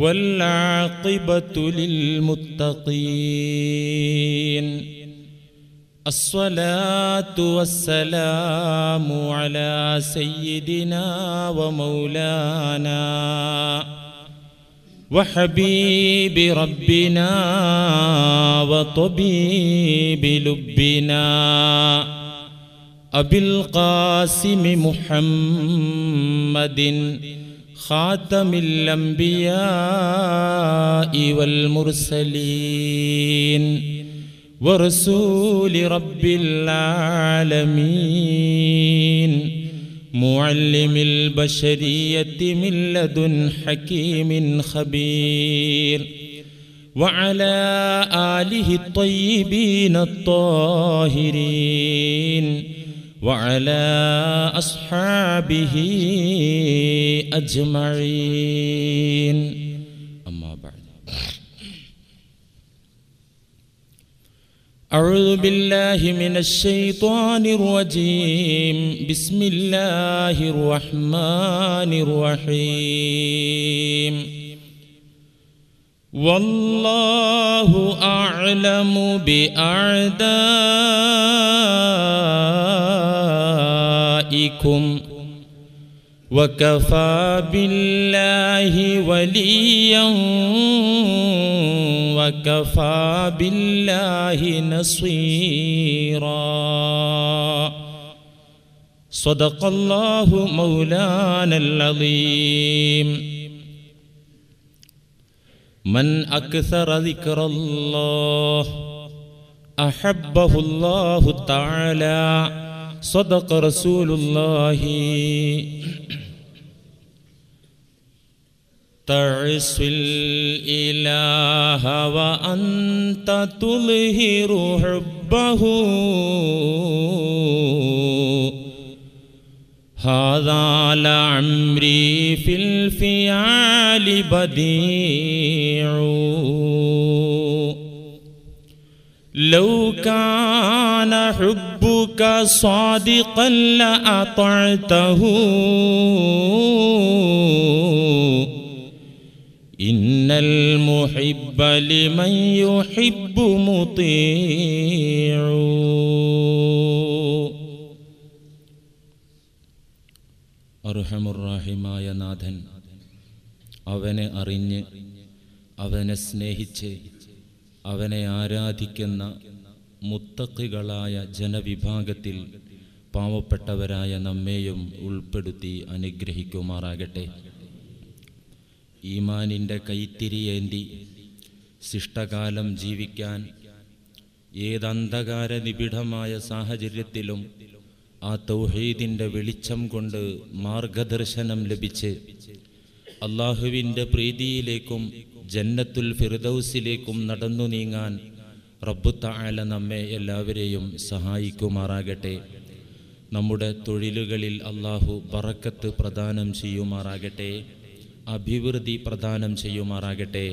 والعاقبة للمتقين الصلاة والسلام على سيدنا ومولانا وحبيب ربنا وطبيب لبنا أبي القاسم محمد خاتم الأنبياء والمرسلين ورسول رب العالمين معلم البشرية من لدن حكيم خبير وعلى آله الطيبين الطاهرين وعلى أصحابه أجمعين أما بعد أعوذ بالله من الشيطان الرجيم بسم الله الرحمن الرحيم والله أعلم بأعدائه عليكم وكفى بالله وليا وكفى بالله نصيرا صدق الله مولانا العظيم من أكثر ذكر الله أحبه الله تعالى صدق رسول الله تعس الإله وأنت تظهر حبه هذا لعمري في الفعال بديع لو كان حب ربك صادقا لأطعته إن المحب لمن يحب مطيع അർഹമുറാഹിമായ നാഥൻ അവനെ അറിഞ്ഞ് അവനെ സ്നേഹിച്ച് അവനെ ആരാധിക്കുന്ന മുത്തക്കുകളായ ജനവിഭാഗത്തിൽ പാവപ്പെട്ടവരായ നമ്മെയും ഉൾപ്പെടുത്തി അനുഗ്രഹിക്കുമാറാകട്ടെ ഈമാനിൻ്റെ കൈത്തിരിയേന്തി ശിഷ്ടകാലം ജീവിക്കാൻ ഏതന്ധകാര നിബിഡമായ സാഹചര്യത്തിലും ആ തൗഹീദിൻ്റെ വെളിച്ചം കൊണ്ട് മാർഗദർശനം ലഭിച്ച് അള്ളാഹുവിൻ്റെ പ്രീതിയിലേക്കും ജന്നത്തുൽ ഫിർദൌസിലേക്കും നടന്നു നീങ്ങാൻ തആല നമ്മെ എല്ലാവരെയും സഹായിക്കുമാറാകട്ടെ നമ്മുടെ തൊഴിലുകളിൽ അള്ളാഹു ബറക്കത്ത് പ്രദാനം ചെയ്യുമാറാകട്ടെ അഭിവൃദ്ധി പ്രദാനം ചെയ്യുമാറാകട്ടെ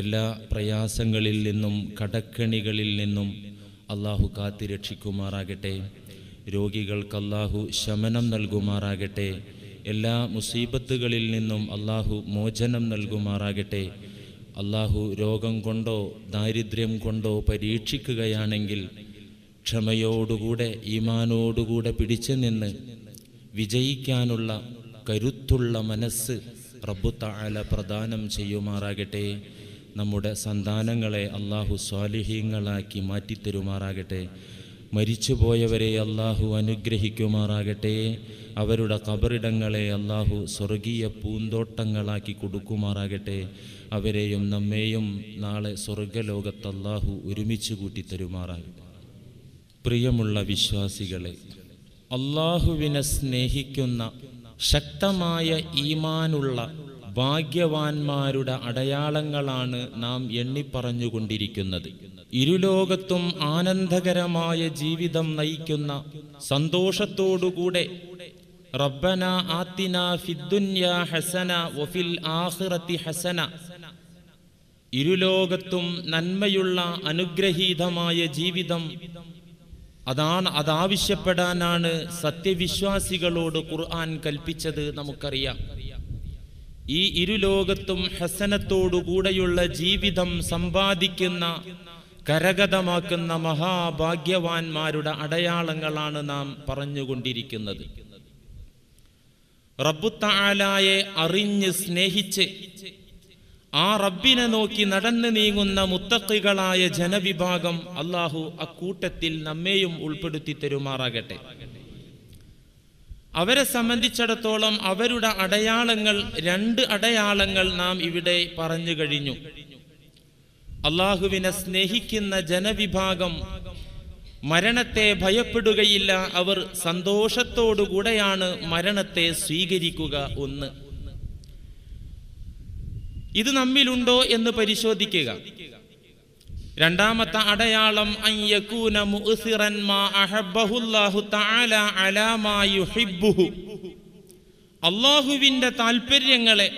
എല്ലാ പ്രയാസങ്ങളിൽ നിന്നും കടക്കണികളിൽ നിന്നും അള്ളാഹു കാത്തിരക്ഷിക്കുമാറാകട്ടെ രോഗികൾക്ക് അല്ലാഹു ശമനം നൽകുമാറാകട്ടെ എല്ലാ മുസീബത്തുകളിൽ നിന്നും അള്ളാഹു മോചനം നൽകുമാറാകട്ടെ അള്ളാഹു രോഗം കൊണ്ടോ ദാരിദ്ര്യം കൊണ്ടോ പരീക്ഷിക്കുകയാണെങ്കിൽ ക്ഷമയോടുകൂടെ ഈമാനോടുകൂടെ പിടിച്ചു നിന്ന് വിജയിക്കാനുള്ള കരുത്തുള്ള മനസ്സ് റബ്ബുത്താല പ്രദാനം ചെയ്യുമാറാകട്ടെ നമ്മുടെ സന്താനങ്ങളെ അള്ളാഹു സ്വാലിഹീങ്ങളാക്കി മാറ്റിത്തരുമാറാകട്ടെ മരിച്ചുപോയവരെ അള്ളാഹു അനുഗ്രഹിക്കുമാറാകട്ടെ അവരുടെ കബറിടങ്ങളെ അള്ളാഹു സ്വർഗീയ പൂന്തോട്ടങ്ങളാക്കി കൊടുക്കുമാറാകട്ടെ അവരെയും നമ്മെയും നാളെ സ്വർഗലോകത്ത് അള്ളാഹു ഒരുമിച്ച് തരുമാറാകട്ടെ പ്രിയമുള്ള വിശ്വാസികളെ അള്ളാഹുവിനെ സ്നേഹിക്കുന്ന ശക്തമായ ഈമാനുള്ള ഭാഗ്യവാന്മാരുടെ അടയാളങ്ങളാണ് നാം എണ്ണിപ്പറഞ്ഞുകൊണ്ടിരിക്കുന്നത് ഇരുലോകത്തും ആനന്ദകരമായ ജീവിതം നയിക്കുന്ന സന്തോഷത്തോടുകൂടെ റബ്ബന ആത്തിന ഫിദ്ദുന്യ ഹസന വഫിൽ ആഖിറത്തി ഹസന ഇരുലോകത്തും നന്മയുള്ള അനുഗ്രഹീതമായ ജീവിതം അതാണ് അതാവശ്യപ്പെടാനാണ് സത്യവിശ്വാസികളോട് ഖുർആൻ കൽപ്പിച്ചത് നമുക്കറിയാം ഈ ഇരുലോകത്തും ഹസനത്തോടുകൂടെയുള്ള ജീവിതം സമ്പാദിക്കുന്ന കരഗതമാക്കുന്ന മഹാഭാഗ്യവാന്മാരുടെ അടയാളങ്ങളാണ് നാം പറഞ്ഞുകൊണ്ടിരിക്കുന്നത് റബ്ബുത്താലായെ അറിഞ്ഞ് സ്നേഹിച്ച് ആ റബ്ബിനെ നോക്കി നടന്നു നീങ്ങുന്ന മുത്തക്കുകളായ ജനവിഭാഗം അള്ളാഹു അക്കൂട്ടത്തിൽ നമ്മെയും ഉൾപ്പെടുത്തി തരുമാറാകട്ടെ അവരെ സംബന്ധിച്ചിടത്തോളം അവരുടെ അടയാളങ്ങൾ രണ്ട് അടയാളങ്ങൾ നാം ഇവിടെ പറഞ്ഞു കഴിഞ്ഞു അള്ളാഹുവിനെ സ്നേഹിക്കുന്ന ജനവിഭാഗം മരണത്തെ ഭയപ്പെടുകയില്ല അവർ സന്തോഷത്തോടുകൂടെയാണ് മരണത്തെ സ്വീകരിക്കുക ഒന്ന് ഇത് നമ്മിലുണ്ടോ എന്ന് പരിശോധിക്കുക രണ്ടാമത്തെ അടയാളം അള്ളാഹുവിന്റെ താല്പര്യങ്ങളെ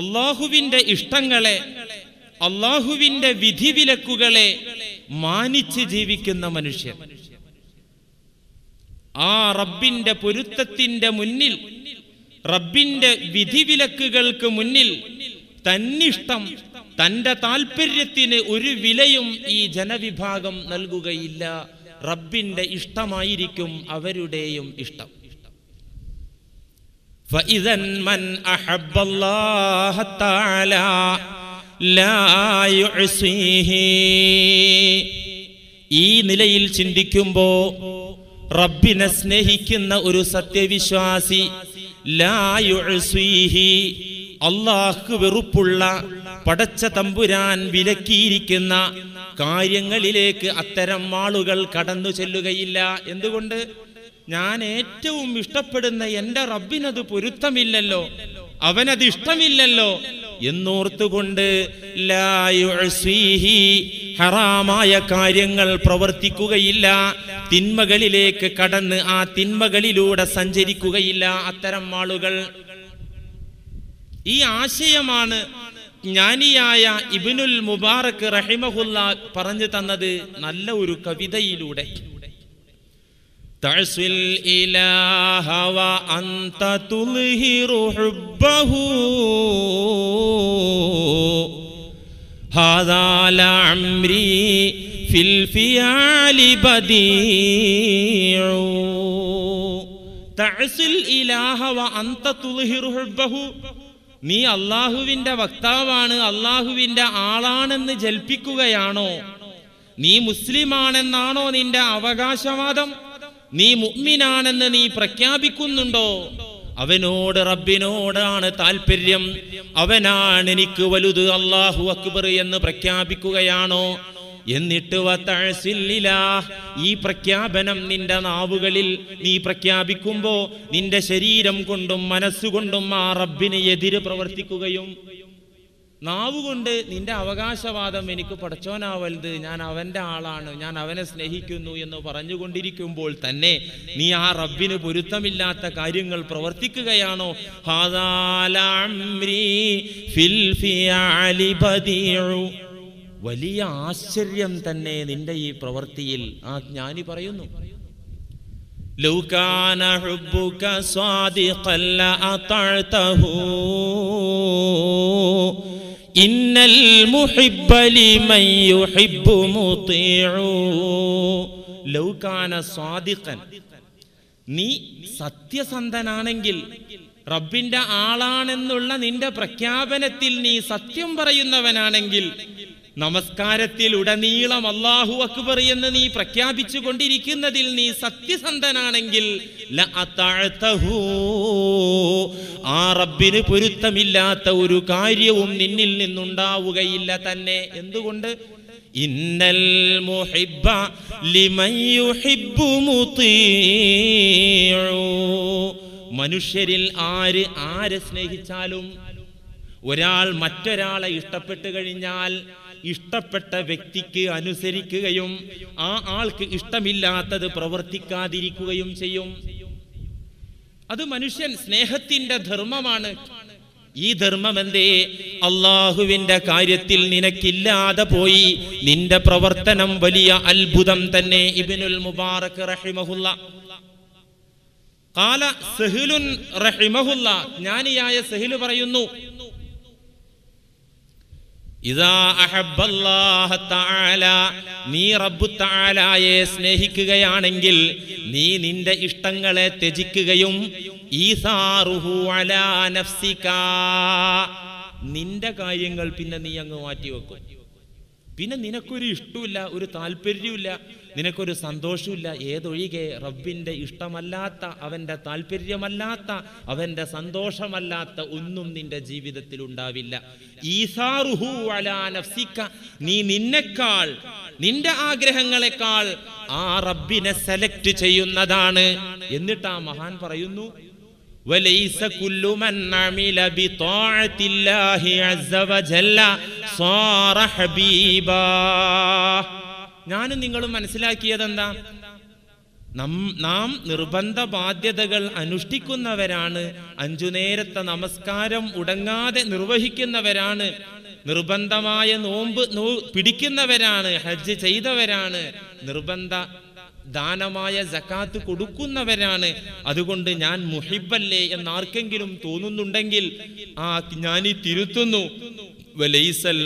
അള്ളാഹുവിന്റെ ഇഷ്ടങ്ങളെ അള്ളാഹുവിന്റെ വിലക്കുകളെ മാനിച്ച് ജീവിക്കുന്ന മനുഷ്യൻ ആ റബ്ബിന്റെ പൊരുത്തത്തിന്റെ മുന്നിൽ റബ്ബിന്റെ വിലക്കുകൾക്ക് മുന്നിൽ തന്നിഷ്ടം തന്റെ താല്പര്യത്തിന് ഒരു വിലയും ഈ ജനവിഭാഗം നൽകുകയില്ല റബ്ബിന്റെ ഇഷ്ടമായിരിക്കും അവരുടെയും ഇഷ്ടം فإذا മൻ അഹബ്ബല്ലാഹ الله ഈ നിലയിൽ ചിന്തിക്കുമ്പോ റബ്ബിനെ സ്നേഹിക്കുന്ന ഒരു സത്യവിശ്വാസി അള്ളാഹ് വെറുപ്പുള്ള പടച്ച തമ്പുരാൻ വിലക്കിയിരിക്കുന്ന കാര്യങ്ങളിലേക്ക് അത്തരം ആളുകൾ കടന്നു ചെല്ലുകയില്ല എന്തുകൊണ്ട് ഞാൻ ഏറ്റവും ഇഷ്ടപ്പെടുന്ന എൻ്റെ റബ്ബിനത് പൊരുത്തമില്ലല്ലോ അവനത് ഇഷ്ടമില്ലല്ലോ എന്നോർത്തുകൊണ്ട് ഹറാമായ കാര്യങ്ങൾ പ്രവർത്തിക്കുകയില്ല തിന്മകളിലേക്ക് കടന്ന് ആ തിന്മകളിലൂടെ സഞ്ചരിക്കുകയില്ല അത്തരം ആളുകൾ ഈ ആശയമാണ് ജ്ഞാനിയായ ഇബിനുൽ മുബാറക് റഹിമഹുല്ല പറഞ്ഞു തന്നത് നല്ല ഒരു കവിതയിലൂടെ തഴസിൽ ഇലാഹവ അന്ത തുൽഹിറുബു ഹാദാലി ഫിൽഫിയാലിബദി തഴസിൽ ഇലാഹവ അന്ത തുൽഹിറുബു നീ അള്ളാഹുവിന്റെ വക്താവാണ് അള്ളാഹുവിന്റെ ആളാണെന്ന് ജൽപ്പിക്കുകയാണോ നീ മുസ്ലിമാണെന്നാണോ നിന്റെ അവകാശവാദം നീ മുഗ്മിനാണെന്ന് നീ പ്രഖ്യാപിക്കുന്നുണ്ടോ അവനോട് റബ്ബിനോടാണ് താല്പര്യം അവനാണ് എനിക്ക് വലുത് അള്ളാഹു അക്ബർ എന്ന് പ്രഖ്യാപിക്കുകയാണോ എന്നിട്ട് ഈ പ്രഖ്യാപനം നിന്റെ നാവുകളിൽ നീ പ്രഖ്യാപിക്കുമ്പോ നിന്റെ ശരീരം കൊണ്ടും മനസ്സുകൊണ്ടും ആ റബ്ബിന് എതിര് പ്രവർത്തിക്കുകയും നാവുകൊണ്ട് നിന്റെ അവകാശവാദം എനിക്ക് പടച്ചോനാവരുത് ഞാൻ അവൻ്റെ ആളാണ് ഞാൻ അവനെ സ്നേഹിക്കുന്നു എന്ന് പറഞ്ഞുകൊണ്ടിരിക്കുമ്പോൾ തന്നെ നീ ആ റബ്ബിന് പൊരുത്തമില്ലാത്ത കാര്യങ്ങൾ പ്രവർത്തിക്കുകയാണോ വലിയ ആശ്ചര്യം തന്നെ നിന്റെ ഈ പ്രവൃത്തിയിൽ ആ ജ്ഞാനി പറയുന്നു ലൗകാന ഹുബ്ബുക സ്വാദിഖല്ല അതഅതഹു ഇന്നൽ മുതീഉ ലൗകാന നീ സത്യസന്ധനാണെങ്കിൽ റബ്ബിന്റെ ആളാണെന്നുള്ള നിന്റെ പ്രഖ്യാപനത്തിൽ നീ സത്യം പറയുന്നവനാണെങ്കിൽ നമസ്കാരത്തിലുടനീളം അള്ളാഹു അക്ബർ എന്ന് നീ പ്രഖ്യാപിച്ചു കൊണ്ടിരിക്കുന്നതിൽ നീ സത്യസന്ധനാണെങ്കിൽ ആ റബ്ബിന് പൊരുത്തമില്ലാത്ത ഒരു കാര്യവും നിന്നിൽ നിന്നുണ്ടാവുകയില്ല തന്നെ എന്തുകൊണ്ട് ഇന്നൽ മുഹിബ്ബ യുഹിബ്ബു മുതീഉ മനുഷ്യരിൽ ആര് ആരെ സ്നേഹിച്ചാലും ഒരാൾ മറ്റൊരാളെ ഇഷ്ടപ്പെട്ടു കഴിഞ്ഞാൽ ഇഷ്ടപ്പെട്ട വ്യക്തിക്ക് അനുസരിക്കുകയും ആ ആൾക്ക് ഇഷ്ടമില്ലാത്തത് പ്രവർത്തിക്കാതിരിക്കുകയും ചെയ്യും അത് മനുഷ്യൻ സ്നേഹത്തിന്റെ ധർമ്മമാണ് ഈ ധർമ്മം എന്തേ അള്ളാഹുവിന്റെ കാര്യത്തിൽ നിനക്കില്ലാതെ പോയി നിന്റെ പ്രവർത്തനം വലിയ അത്ഭുതം തന്നെ ഇബിനുൽ മുബാറക് റഹിമഹുല്ല കാല സെഹിലുൻ റഹിമഹുല്ല ജ്ഞാനിയായ സെഹിലു പറയുന്നു നീ റബ്ബു താലായെ സ്നേഹിക്കുകയാണെങ്കിൽ നീ നിന്റെ ഇഷ്ടങ്ങളെ ത്യജിക്കുകയും നിന്റെ കാര്യങ്ങൾ പിന്നെ നീ അങ്ങ് മാറ്റി വെക്കും പിന്നെ നിനക്കൊരു ഇഷ്ടമില്ല ഒരു താല്പര്യമില്ല നിനക്കൊരു സന്തോഷമില്ല ഏതൊഴികെ റബ്ബിൻ്റെ ഇഷ്ടമല്ലാത്ത അവൻ്റെ താല്പര്യമല്ലാത്ത അവൻ്റെ സന്തോഷമല്ലാത്ത ഒന്നും നിന്റെ ജീവിതത്തിൽ ഉണ്ടാവില്ല ഈസാറുഹു നീ നിന്നെക്കാൾ നിന്റെ ആഗ്രഹങ്ങളെക്കാൾ ആ റബ്ബിനെ സെലക്ട് ചെയ്യുന്നതാണ് എന്നിട്ട് ആ മഹാൻ പറയുന്നു وليس ഞാനും നിങ്ങളും മനസ്സിലാക്കിയതെന്താ നാം നിർബന്ധ ബാധ്യതകൾ അനുഷ്ഠിക്കുന്നവരാണ് അഞ്ചു നേരത്തെ നമസ്കാരം ഉടങ്ങാതെ നിർവഹിക്കുന്നവരാണ് നിർബന്ധമായ നോമ്പ് നോ പിടിക്കുന്നവരാണ് ഹജ്ജ് ചെയ്തവരാണ് നിർബന്ധ ദാനമായ ജക്കാത്ത് കൊടുക്കുന്നവരാണ് അതുകൊണ്ട് ഞാൻ മുഹിബല്ലേ എന്ന് ആർക്കെങ്കിലും തോന്നുന്നുണ്ടെങ്കിൽ ആ ഞാനീ തിരുത്തുന്നു വലൈസൽ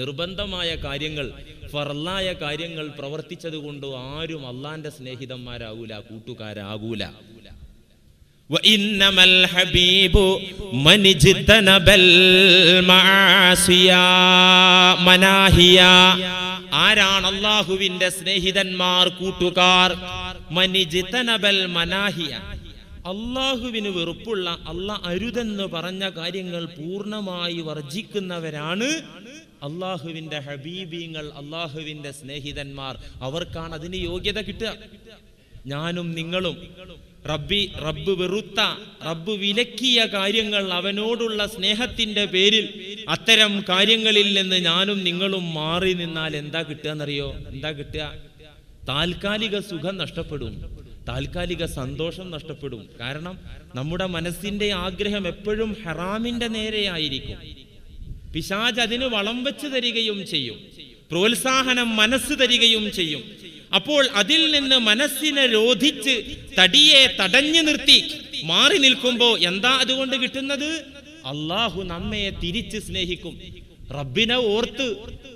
നിർബന്ധമായ കാര്യങ്ങൾ ഫർലായ കാര്യങ്ങൾ പ്രവർത്തിച്ചത് കൊണ്ട് ആരും അള്ളാന്റെ സ്നേഹിതന്മാരാകൂല കൂട്ടുകാരാകൂല وإنما ആരാണ് അള്ളാഹുവിന്റെ സ്നേഹിതന്മാർ കൂട്ടുകാർ മനിജിതനബൽ മനാഹിയ അള്ളാഹുവിന് വെറുപ്പുള്ള അള്ള അരുതെന്ന് പറഞ്ഞ കാര്യങ്ങൾ പൂർണ്ണമായി വർജിക്കുന്നവരാണ് അള്ളാഹുവിന്റെ ഹബീബീങ്ങൾ അള്ളാഹുവിന്റെ സ്നേഹിതന്മാർ അവർക്കാണ് അതിന് യോഗ്യത കിട്ടുക ഞാനും നിങ്ങളും റബ്ബി റബ്ബ് വെറുത്ത റബ്ബ് വിലക്കിയ കാര്യങ്ങൾ അവനോടുള്ള സ്നേഹത്തിന്റെ പേരിൽ അത്തരം കാര്യങ്ങളിൽ നിന്ന് ഞാനും നിങ്ങളും മാറി നിന്നാൽ എന്താ കിട്ടുക എന്നറിയോ എന്താ കിട്ടുക താൽക്കാലിക സുഖം നഷ്ടപ്പെടും താൽക്കാലിക സന്തോഷം നഷ്ടപ്പെടും കാരണം നമ്മുടെ മനസ്സിന്റെ ആഗ്രഹം എപ്പോഴും ഹറാമിന്റെ നേരെയായിരിക്കും പിശാജ് അതിന് വളം വെച്ച് തരികയും ചെയ്യും പ്രോത്സാഹനം മനസ്സ് തരികയും ചെയ്യും അപ്പോൾ അതിൽ നിന്ന് മനസ്സിനെ രോധിച്ച് തടിയെ തടഞ്ഞു നിർത്തി മാറി നിൽക്കുമ്പോൾ എന്താ അതുകൊണ്ട് കിട്ടുന്നത് അള്ളാഹു നമ്മയെ തിരിച്ച് സ്നേഹിക്കും റബ്ബിനെ ഓർത്ത്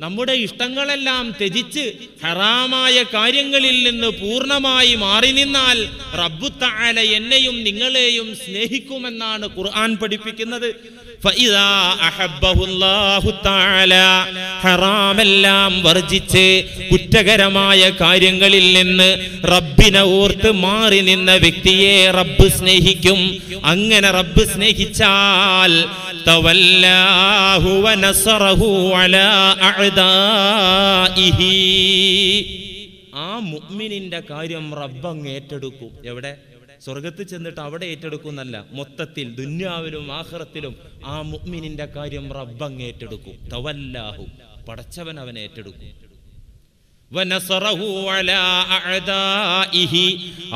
നമ്മുടെ ഇഷ്ടങ്ങളെല്ലാം ത്യജിച്ച് ഹറാമായ കാര്യങ്ങളിൽ നിന്ന് പൂർണ്ണമായി മാറി നിന്നാൽ റബ്ബു താല എന്നെയും നിങ്ങളെയും സ്നേഹിക്കുമെന്നാണ് ഖുർആൻ പഠിപ്പിക്കുന്നത് ഹറാമെല്ലാം വർജിച്ച് കുറ്റകരമായ കാര്യങ്ങളിൽ നിന്ന് റബ്ബിനെ ഓർത്ത് മാറി നിന്ന വ്യക്തിയെ റബ്ബ് സ്നേഹിക്കും അങ്ങനെ റബ്ബ് സ്നേഹിച്ചാൽ تولاه ونصره على أعدائه ആ മുഅ്മിനിന്റെ കാര്യം റബ്ബ് അങ്ങ് ഏറ്റെടുക്കും എവിടെ സ്വർഗത്ത് ചെന്നിട്ട് അവിടെ ഏറ്റെടുക്കുന്നല്ല മൊത്തത്തിൽ ദുന്യാവിലും ആഹ്റത്തിലും ആ മുഅ്മിനിന്റെ കാര്യം റബ്ബ് അങ്ങ് ഏറ്റെടുക്കും തവല്ലാഹു പടച്ചവൻ അവനെ ഏറ്റെടുക്കും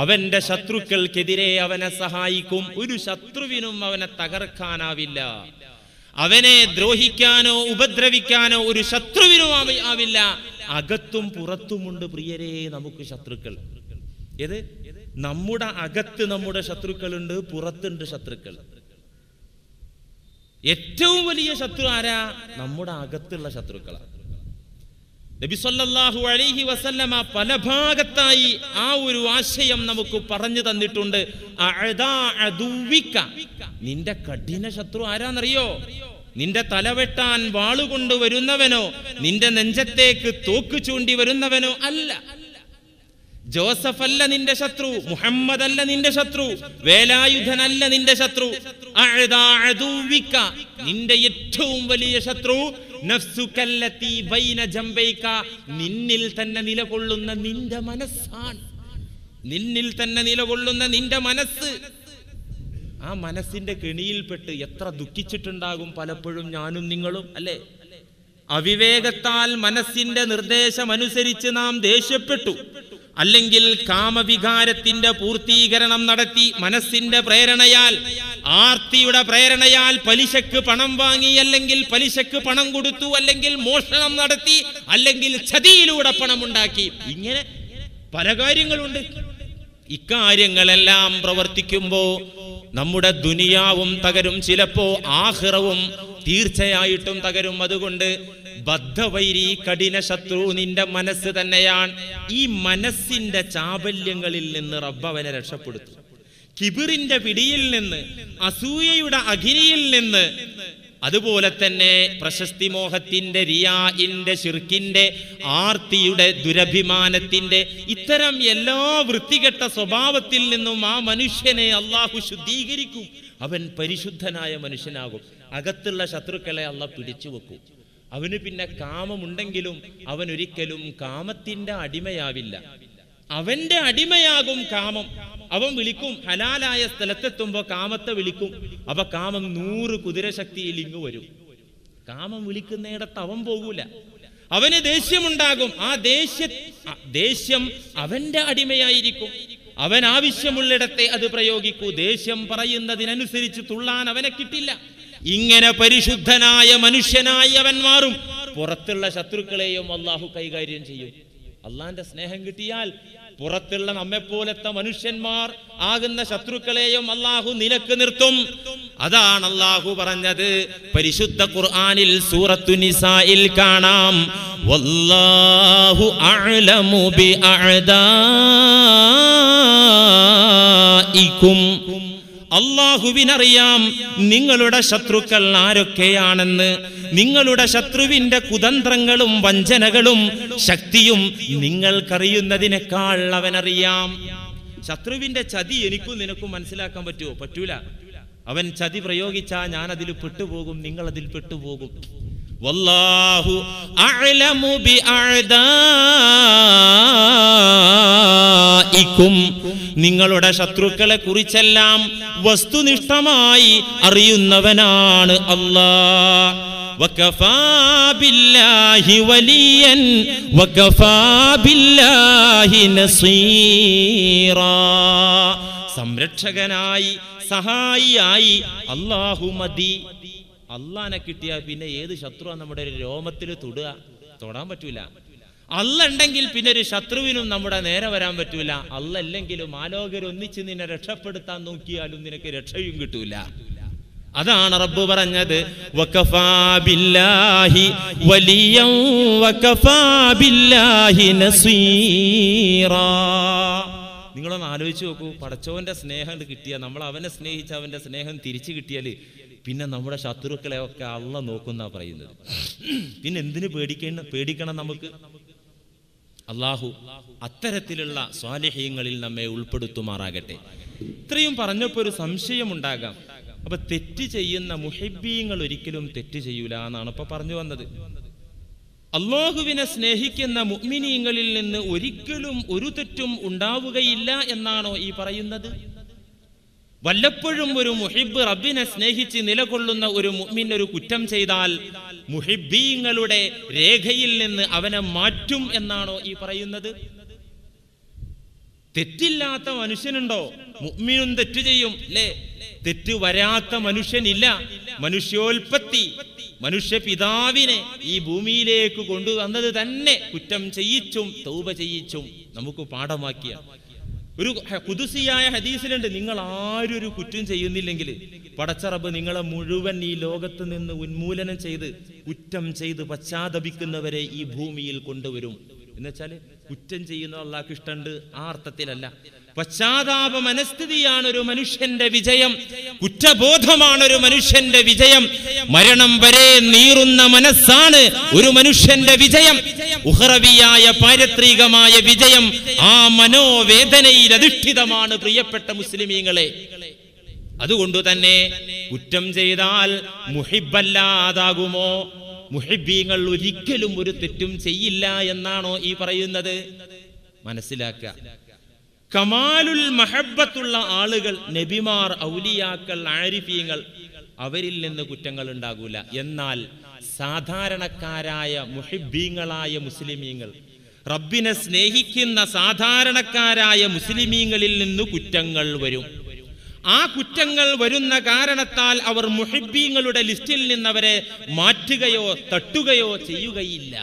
അവന്റെ ശത്രുക്കൾക്കെതിരെ അവനെ സഹായിക്കും ഒരു ശത്രുവിനും അവനെ തകർക്കാനാവില്ല അവനെ ദ്രോഹിക്കാനോ ഉപദ്രവിക്കാനോ ഒരു ശത്രുവിനും ആവില്ല അകത്തും പുറത്തുമുണ്ട് പ്രിയരെ നമുക്ക് ശത്രുക്കൾ ഏത് നമ്മുടെ അകത്ത് നമ്മുടെ ശത്രുക്കളുണ്ട് പുറത്തുണ്ട് ശത്രുക്കൾ ഏറ്റവും വലിയ ശത്രു ആരാ നമ്മുടെ അകത്തുള്ള ശത്രുക്കളാണ് നബിസൊല്ലാഹു അലൈഹി വസല്ലമ പല ഭാഗത്തായി ആ ഒരു ആശയം നമുക്ക് പറഞ്ഞു തന്നിട്ടുണ്ട് നിന്റെ കഠിന ശത്രു ആരാന്നറിയോ നിന്റെ തലവെട്ടാൻ വാളുകൊണ്ട് വരുന്നവനോ നിന്റെ നെഞ്ചത്തേക്ക് തോക്ക് ചൂണ്ടി വരുന്നവനോ അല്ല ജോസഫ് അല്ല നിന്റെ ശത്രു മുഹമ്മദ് അല്ല നിന്റെ ശത്രു വേലായുധനല്ല നിന്റെ ശത്രു നിന്റെ ഏറ്റവും വലിയ ശത്രു നിന്നിൽ തന്നെ നിലകൊള്ളുന്ന നിന്റെ മനസ്സാണ് നിന്നിൽ തന്നെ നിലകൊള്ളുന്ന നിന്റെ മനസ്സ് ആ മനസ്സിന്റെ കെണിയിൽപ്പെട്ട് എത്ര ദുഃഖിച്ചിട്ടുണ്ടാകും പലപ്പോഴും ഞാനും നിങ്ങളും അല്ലേ അവിവേകത്താൽ മനസ്സിന്റെ നിർദ്ദേശമനുസരിച്ച് നാം ദേഷ്യപ്പെട്ടു അല്ലെങ്കിൽ കാമവികാരത്തിന്റെ പൂർത്തീകരണം നടത്തി മനസ്സിന്റെ പ്രേരണയാൽ ആർത്തിയുടെ പ്രേരണയാൽ പലിശക്ക് പണം വാങ്ങി അല്ലെങ്കിൽ പലിശക്ക് പണം കൊടുത്തു അല്ലെങ്കിൽ മോഷണം നടത്തി അല്ലെങ്കിൽ ചതിയിലൂടെ പണമുണ്ടാക്കി ഇങ്ങനെ പല കാര്യങ്ങളുണ്ട് ഇക്കാര്യങ്ങളെല്ലാം പ്രവർത്തിക്കുമ്പോൾ നമ്മുടെ ദുനിയാവും തകരും ചിലപ്പോ ആഹ്റവും തീർച്ചയായിട്ടും തകരും അതുകൊണ്ട് ബദ്ധവൈരി കഠിന ശത്രു നിന്റെ മനസ്സ് തന്നെയാണ് ഈ മനസ്സിന്റെ ചാബല്യങ്ങളിൽ നിന്ന് റബ്ബവനെ രക്ഷപ്പെടുത്തും കിബിറിന്റെ പിടിയിൽ നിന്ന് അസൂയയുടെ അഗ്നിയിൽ നിന്ന് അതുപോലെ തന്നെ പ്രശസ്തി മോഹത്തിന്റെ റിയായിന്റെ ഷിർക്കിന്റെ ആർത്തിയുടെ ദുരഭിമാനത്തിന്റെ ഇത്തരം എല്ലാ വൃത്തികെട്ട സ്വഭാവത്തിൽ നിന്നും ആ മനുഷ്യനെ അള്ളാഹു ശുദ്ധീകരിക്കും അവൻ പരിശുദ്ധനായ മനുഷ്യനാകും അകത്തുള്ള ശത്രുക്കളെ അള്ള പിടിച്ചു വെക്കും അവന് പിന്നെ കാമമുണ്ടെങ്കിലും അവൻ ഒരിക്കലും കാമത്തിന്റെ അടിമയാവില്ല അവന്റെ അടിമയാകും കാമം അവൻ വിളിക്കും ഹലാലായ സ്ഥലത്തെത്തുമ്പോ കാമത്തെ വിളിക്കും അപ്പൊ കാമം നൂറ് കുതിരശക്തിയിൽ ഇങ്ങ് വരും കാമം വിളിക്കുന്നിടത്ത് അവൻ പോകൂല അവന് ദേഷ്യമുണ്ടാകും ആ ദേഷ്യ ദേഷ്യം അവന്റെ അടിമയായിരിക്കും അവൻ ആവശ്യമുള്ളിടത്തെ അത് പ്രയോഗിക്കൂ ദേഷ്യം പറയുന്നതിനനുസരിച്ച് തുള്ളാൻ അവനെ കിട്ടില്ല ഇങ്ങനെ പരിശുദ്ധനായ മനുഷ്യനായി അവൻ മാറും പുറത്തുള്ള ശത്രുക്കളെയും അള്ളാഹു കൈകാര്യം ചെയ്യും അള്ളാന്റെ സ്നേഹം കിട്ടിയാൽ പുറത്തുള്ള നമ്മെപ്പോലത്തെ മനുഷ്യന്മാർ ആകുന്ന ശത്രുക്കളെയും അള്ളാഹു നിലക്ക് നിർത്തും അതാണ് അള്ളാഹു പറഞ്ഞത് പരിശുദ്ധ ഖുർആാനിൽ സൂറത്തു നിസായിൽ കാണാം വല്ലാഹു അഅലമു ബി അള്ളാഹുവിനറിയാം നിങ്ങളുടെ ശത്രുക്കൾ ആരൊക്കെയാണെന്ന് നിങ്ങളുടെ ശത്രുവിന്റെ കുതന്ത്രങ്ങളും വഞ്ചനകളും ശക്തിയും നിങ്ങൾക്കറിയുന്നതിനേക്കാൾ അവനറിയാം ശത്രുവിന്റെ ചതി എനിക്കും നിനക്കും മനസ്സിലാക്കാൻ പറ്റുമോ പറ്റൂല അവൻ ചതി പ്രയോഗിച്ചാൽ ഞാൻ അതിൽ പെട്ടുപോകും നിങ്ങൾ അതിൽ പെട്ടുപോകും വല്ലാഹു നിങ്ങളുടെ ശത്രുക്കളെ കുറിച്ചെല്ലാം വസ്തുനിഷ്ഠമായി അറിയുന്നവനാണ് അല്ലാ സംരക്ഷകനായി സഹായിയായി അല്ലാഹു മതി അള്ളാനെ കിട്ടിയാൽ പിന്നെ ഏത് ശത്രുവാ നമ്മുടെ ഒരു രോമത്തിൽ തൊടുക തൊടാൻ പറ്റൂല അല്ല ഉണ്ടെങ്കിൽ പിന്നെ ഒരു ശത്രുവിനും നമ്മുടെ നേരെ വരാൻ പറ്റൂല അല്ലെങ്കിലും ആലോകരൊന്നിച്ച് നിന്നെ രക്ഷപ്പെടുത്താൻ നോക്കിയാലും നിനക്ക് രക്ഷയും കിട്ടൂല അതാണ് റബ്ബ് പറഞ്ഞത് നിങ്ങളൊന്ന് ആലോചിച്ച് നോക്കൂ പടച്ചോന്റെ സ്നേഹം കിട്ടിയ നമ്മൾ അവനെ സ്നേഹിച്ച് അവന്റെ സ്നേഹം തിരിച്ചു കിട്ടിയാൽ പിന്നെ നമ്മുടെ ശത്രുക്കളെ ഒക്കെ അള്ള നോക്കുന്ന പറയുന്നത് പിന്നെ എന്തിനു പേടിക്കണം പേടിക്കണം നമുക്ക് അള്ളാഹു അത്തരത്തിലുള്ള സ്വാലിഹ്യങ്ങളിൽ നമ്മെ ഉൾപ്പെടുത്തുമാറാകട്ടെ ഇത്രയും പറഞ്ഞപ്പോൾ ഒരു ഉണ്ടാകാം അപ്പൊ തെറ്റ് ചെയ്യുന്ന മുഹബീങ്ങൾ ഒരിക്കലും തെറ്റ് ചെയ്യൂല എന്നാണ് ഇപ്പൊ പറഞ്ഞു വന്നത് അള്ളാഹുവിനെ സ്നേഹിക്കുന്ന മുഗ്മിനീങ്ങളിൽ നിന്ന് ഒരിക്കലും ഒരു തെറ്റും ഉണ്ടാവുകയില്ല എന്നാണോ ഈ പറയുന്നത് വല്ലപ്പോഴും ഒരു മുഹിബ് റബ്ബിനെ സ്നേഹിച്ച് നിലകൊള്ളുന്ന ഒരു മുഹ്മിൻ ഒരു കുറ്റം ചെയ്താൽ മുഹിബീങ്ങളുടെ രേഖയിൽ നിന്ന് അവനെ മാറ്റും എന്നാണോ ഈ പറയുന്നത് തെറ്റില്ലാത്ത മനുഷ്യനുണ്ടോ മുഹ്മിനും തെറ്റ് ചെയ്യും അല്ലേ തെറ്റ് വരാത്ത മനുഷ്യനില്ല മനുഷ്യോൽപത്തി മനുഷ്യ പിതാവിനെ ഈ ഭൂമിയിലേക്ക് കൊണ്ടുവന്നത് തന്നെ കുറ്റം ചെയ്യിച്ചും തൗപ ചെയ്യിച്ചും നമുക്ക് പാഠമാക്കിയാണ് ഒരു കുതുസിയായ ഹദീസിലുണ്ട് നിങ്ങൾ ആരും ഒരു കുറ്റം ചെയ്യുന്നില്ലെങ്കിൽ പടച്ചറബ് നിങ്ങളെ മുഴുവൻ ഈ ലോകത്ത് നിന്ന് ഉന്മൂലനം ചെയ്ത് കുറ്റം ചെയ്ത് പശ്ചാത്തപിക്കുന്നവരെ ഈ ഭൂമിയിൽ കൊണ്ടുവരും എന്നുവെച്ചാല് കുറ്റം ചെയ്യുന്ന അള്ളാഹ്ക്ക് ഇഷ്ടമുണ്ട് ആ അർത്ഥത്തിലല്ല പശ്ചാത്താപ മനസ്ഥിതിയാണ് ഒരു മനുഷ്യന്റെ വിജയം കുറ്റബോധമാണ് ഒരു മനുഷ്യന്റെ വിജയം മരണം വരെ നീറുന്ന മനസ്സാണ് ഒരു മനുഷ്യന്റെ വിജയം ഉഹറവിയായ പാരത്രികമായ വിജയം ആ മനോവേദനയിൽ അധിഷ്ഠിതമാണ് പ്രിയപ്പെട്ട മുസ്ലിമീങ്ങളെ അതുകൊണ്ട് തന്നെ കുറ്റം ചെയ്താൽ മുഹിബല്ലാതാകുമോ മുഹിബീങ്ങൾ ഒരിക്കലും ഒരു തെറ്റും ചെയ്യില്ല എന്നാണോ ഈ പറയുന്നത് മനസ്സിലാക്കുക കമാലുൽ മഹബത്തുള്ള ആളുകൾ നബിമാർ ഔലിയാക്കൾ ആരിഫീങ്ങൾ അവരിൽ നിന്ന് കുറ്റങ്ങൾ ഉണ്ടാകൂല എന്നാൽ സാധാരണക്കാരായ മുഹിബീങ്ങളായ മുസ്ലിമീങ്ങൾ റബ്ബിനെ സ്നേഹിക്കുന്ന സാധാരണക്കാരായ മുസ്ലിമീങ്ങളിൽ നിന്ന് കുറ്റങ്ങൾ വരും ആ കുറ്റങ്ങൾ വരുന്ന കാരണത്താൽ അവർ മുഹിബീങ്ങളുടെ ലിസ്റ്റിൽ നിന്നവരെ മാറ്റുകയോ തട്ടുകയോ ചെയ്യുകയില്ല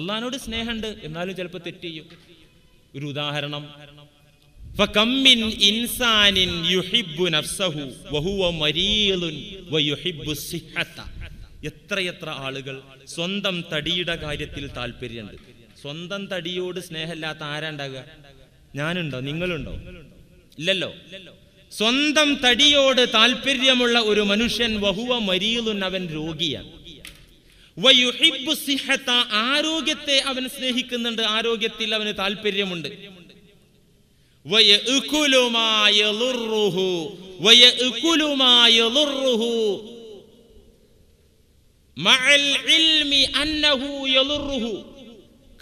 അള്ളഹാനോട് സ്നേഹമുണ്ട് എന്നാലും ചിലപ്പോൾ തെറ്റ് ചെയ്യും ഒരു ഉദാഹരണം എത്രയെത്ര ആളുകൾ സ്വന്തം തടിയുടെ കാര്യത്തിൽ താല്പര്യമുണ്ട് സ്വന്തം തടിയോട് സ്നേഹമില്ലാത്ത ആരാണ്ടാകുക ഞാനുണ്ടോ നിങ്ങളുണ്ടോ ഇല്ലല്ലോ സ്വന്തം തടിയോട് താല്പര്യമുള്ള ഒരു മനുഷ്യൻ വഹുവ മരീലുൻ അവൻ രോഗിയാണ് ആരോഗ്യത്തെ അവൻ സ്നേഹിക്കുന്നുണ്ട് ആരോഗ്യത്തിൽ അവന് താല്പര്യമുണ്ട്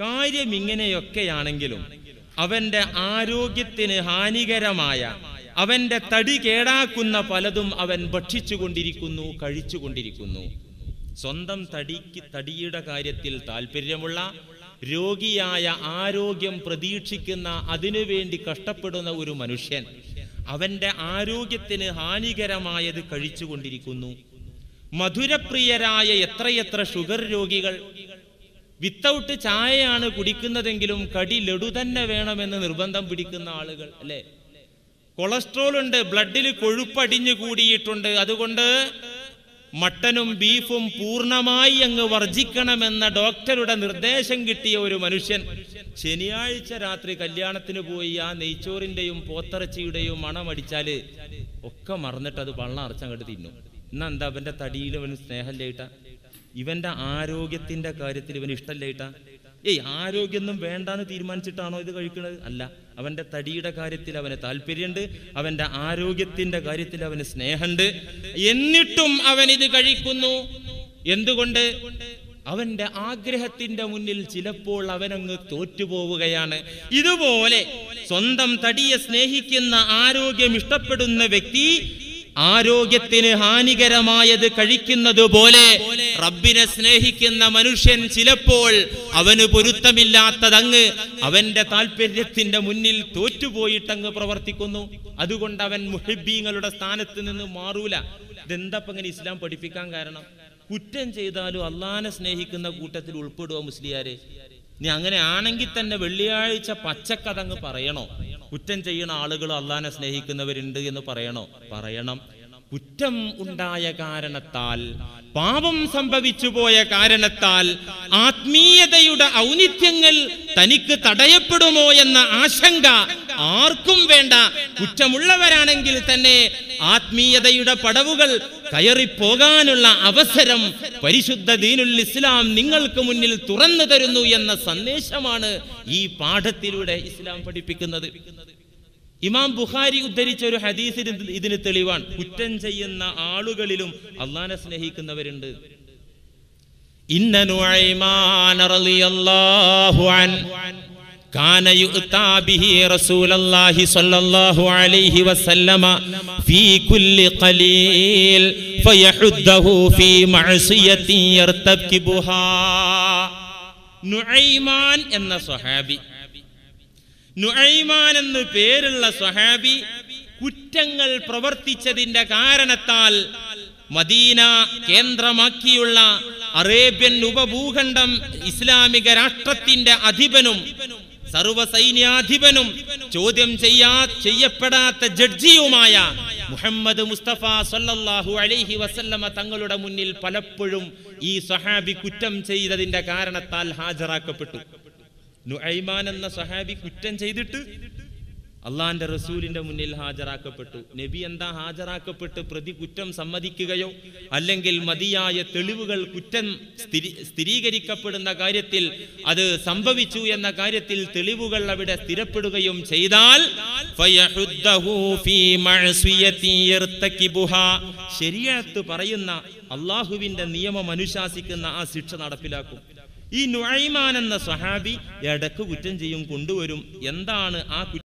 കാര്യം ഇങ്ങനെയൊക്കെയാണെങ്കിലും അവന്റെ ആരോഗ്യത്തിന് ഹാനികരമായ അവന്റെ തടി കേടാക്കുന്ന പലതും അവൻ ഭക്ഷിച്ചുകൊണ്ടിരിക്കുന്നു കഴിച്ചുകൊണ്ടിരിക്കുന്നു സ്വന്തം തടിക്ക് തടിയുടെ കാര്യത്തിൽ താല്പര്യമുള്ള രോഗിയായ ആരോഗ്യം പ്രതീക്ഷിക്കുന്ന അതിനുവേണ്ടി കഷ്ടപ്പെടുന്ന ഒരു മനുഷ്യൻ അവന്റെ ആരോഗ്യത്തിന് ഹാനികരമായത് കഴിച്ചുകൊണ്ടിരിക്കുന്നു മധുരപ്രിയരായ എത്രയെത്ര ഷുഗർ രോഗികൾ വിത്തൗട്ട് ചായയാണ് കുടിക്കുന്നതെങ്കിലും കടി ലഡു തന്നെ വേണമെന്ന് നിർബന്ധം പിടിക്കുന്ന ആളുകൾ അല്ലെ കൊളസ്ട്രോൾ ഉണ്ട് ബ്ലഡിൽ കൊഴുപ്പടിഞ്ഞു കൂടിയിട്ടുണ്ട് അതുകൊണ്ട് മട്ടനും ബീഫും പൂർണ്ണമായി അങ്ങ് വർജിക്കണമെന്ന ഡോക്ടറുടെ നിർദ്ദേശം കിട്ടിയ ഒരു മനുഷ്യൻ ശനിയാഴ്ച രാത്രി കല്യാണത്തിന് പോയി ആ നെയ്ച്ചോറിന്റെയും പോത്തിറച്ചിയുടെയും മണമടിച്ചാല് ഒക്കെ മറന്നിട്ട് അത് വള്ളം അറച്ചങ്ങോട്ട് തിന്നു എന്നാ എന്താ അവന്റെ തടിയിൽ അവന് സ്നേഹം ലേട്ട ഇവന്റെ ആരോഗ്യത്തിന്റെ കാര്യത്തിൽ ഇവന് ഇഷ്ടം ലേട്ട ഏയ് ആരോഗ്യമൊന്നും വേണ്ടാന്ന് തീരുമാനിച്ചിട്ടാണോ ഇത് കഴിക്കുന്നത് അല്ല അവന്റെ തടിയുടെ കാര്യത്തിൽ അവന് താല്പര്യമുണ്ട് അവന്റെ ആരോഗ്യത്തിന്റെ കാര്യത്തിൽ അവന് സ്നേഹമുണ്ട് എന്നിട്ടും അവൻ ഇത് കഴിക്കുന്നു എന്തുകൊണ്ട് അവന്റെ ആഗ്രഹത്തിന്റെ മുന്നിൽ ചിലപ്പോൾ അവനങ്ങ് തോറ്റുപോവുകയാണ് ഇതുപോലെ സ്വന്തം തടിയെ സ്നേഹിക്കുന്ന ആരോഗ്യം ഇഷ്ടപ്പെടുന്ന വ്യക്തി ആരോഗ്യത്തിന് ഹാനികരമായത് കഴിക്കുന്നത് പോലെ റബ്ബിനെ സ്നേഹിക്കുന്ന മനുഷ്യൻ ചിലപ്പോൾ അവന് പൊരുത്തമില്ലാത്തതങ്ങ് അവന്റെ താല്പര്യത്തിന്റെ മുന്നിൽ തോറ്റുപോയിട്ടങ്ങ് പ്രവർത്തിക്കുന്നു അതുകൊണ്ട് അവൻ മുഹിബീങ്ങളുടെ സ്ഥാനത്ത് നിന്ന് മാറൂല ഇതെന്തപ്പം ഇസ്ലാം പഠിപ്പിക്കാൻ കാരണം കുറ്റം ചെയ്താലും അള്ളഹാനെ സ്നേഹിക്കുന്ന കൂട്ടത്തിൽ ഉൾപ്പെടുക മുസ്ലിയാരെ നീ അങ്ങനെ ആണെങ്കിൽ തന്നെ വെള്ളിയാഴ്ച പച്ചക്കഥങ്ങ് പറയണോ കുറ്റം ചെയ്യുന്ന ആളുകൾ അള്ളാനെ സ്നേഹിക്കുന്നവരുണ്ട് എന്ന് പറയണോ പറയണം കുറ്റം ഉണ്ടായ കാരണത്താൽ പാപം സംഭവിച്ചു പോയ കാരണത്താൽ ആത്മീയതയുടെ ഔന്നിത്യങ്ങൾ തനിക്ക് തടയപ്പെടുമോ എന്ന ആശങ്ക ആർക്കും വേണ്ട കുറ്റമുള്ളവരാണെങ്കിൽ തന്നെ ആത്മീയതയുടെ പടവുകൾ കയറിപ്പോകാനുള്ള അവസരം പരിശുദ്ധ ദീനുൽ ഇസ്ലാം നിങ്ങൾക്ക് മുന്നിൽ തുറന്നു തരുന്നു എന്ന സന്ദേശമാണ് ഈ പാഠത്തിലൂടെ ഇസ്ലാം പഠിപ്പിക്കുന്നത് ഇമാം ബുഖാരി ഉദ്ധരിച്ച ഒരു ഹദീസിൽ ഇതിന് തെളിവാണ് കുറ്റം ചെയ്യുന്ന ആളുകളിലും അള്ളാനെ സ്നേഹിക്കുന്നവരുണ്ട് ഇന്ന റളിയല്ലാഹു അൻ كان يؤتى به رسول الله صلى الله عليه وسلم في كل قليل فيحده في معصية يرتكبها نعيمان എന്ന സ്വഹാബി നുഴൈമാൻ എന്ന് പേരുള്ള സ്വഹാബി കുറ്റങ്ങൾ പ്രവർത്തിച്ചതിന്റെ കാരണത്താൽ മദീന കേന്ദ്രമാക്കിയുള്ള അറേബ്യൻ ഉപഭൂഖണ്ഡം ഇസ്ലാമിക രാഷ്ട്രത്തിന്റെ അധിപനും സർവസൈന്യാധിപനും ചോദ്യം ചെയ്യാ ചെയ്യപ്പെടാത്ത ജഡ്ജിയുമായ മുഹമ്മദ് മുസ്തഫ സല്ലല്ലാഹു അലൈഹി വസല്ലമ തങ്ങളുടെ മുന്നിൽ പലപ്പോഴും ഈ സഹാബി കുറ്റം ചെയ്തതിന്റെ കാരണത്താൽ ഹാജരാക്കപ്പെട്ടു നുഐമാൻ എന്ന സഹാബി കുറ്റം ചെയ്തിട്ട് അള്ളാന്റെ റസൂലിന്റെ മുന്നിൽ ഹാജരാക്കപ്പെട്ടു നബി എന്താ ഹാജരാക്കപ്പെട്ട് പ്രതി കുറ്റം സമ്മതിക്കുകയോ അല്ലെങ്കിൽ മതിയായ തെളിവുകൾ കുറ്റം സ്ഥിരീകരിക്കപ്പെടുന്ന കാര്യത്തിൽ അത് സംഭവിച്ചു എന്ന കാര്യത്തിൽ തെളിവുകൾ അവിടെ സ്ഥിരപ്പെടുകയും ചെയ്താൽ ശരിയത്ത് പറയുന്ന അള്ളാഹുവിന്റെ നിയമം അനുശാസിക്കുന്ന ആ ശിക്ഷ നടപ്പിലാക്കും ഈ നുഴൈമാൻ എന്ന സഹാബി ഇടക്ക് കുറ്റം ചെയ്യും കൊണ്ടുവരും എന്താണ് ആ